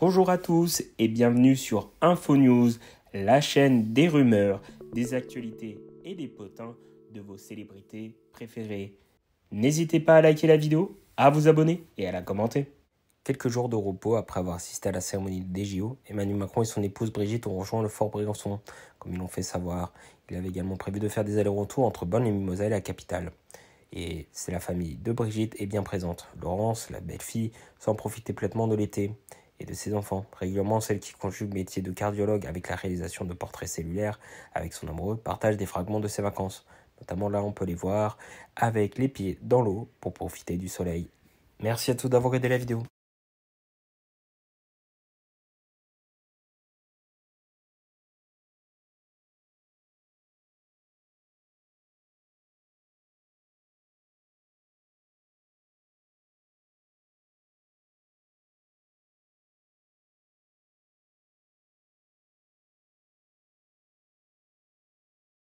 Bonjour à tous et bienvenue sur InfoNews, la chaîne des rumeurs, des actualités et des potins de vos célébrités préférées. N'hésitez pas à liker la vidéo, à vous abonner et à la commenter. Quelques jours de repos après avoir assisté à la cérémonie des JO, Emmanuel Macron et son épouse Brigitte ont rejoint le Fort Brégançon, comme ils l'ont fait savoir. Il avait également prévu de faire des allers-retours entre Bonne et Mimoselle et la capitale. Et c'est la famille de Brigitte est bien présente. Laurence, la belle-fille, s'en profiter pleinement de l'été et de ses enfants. Régulièrement, celle qui conjugue métier de cardiologue avec la réalisation de portraits cellulaires avec son amoureux partage des fragments de ses vacances. Notamment là, on peut les voir avec les pieds dans l'eau pour profiter du soleil. Merci à tous d'avoir aidé la vidéo.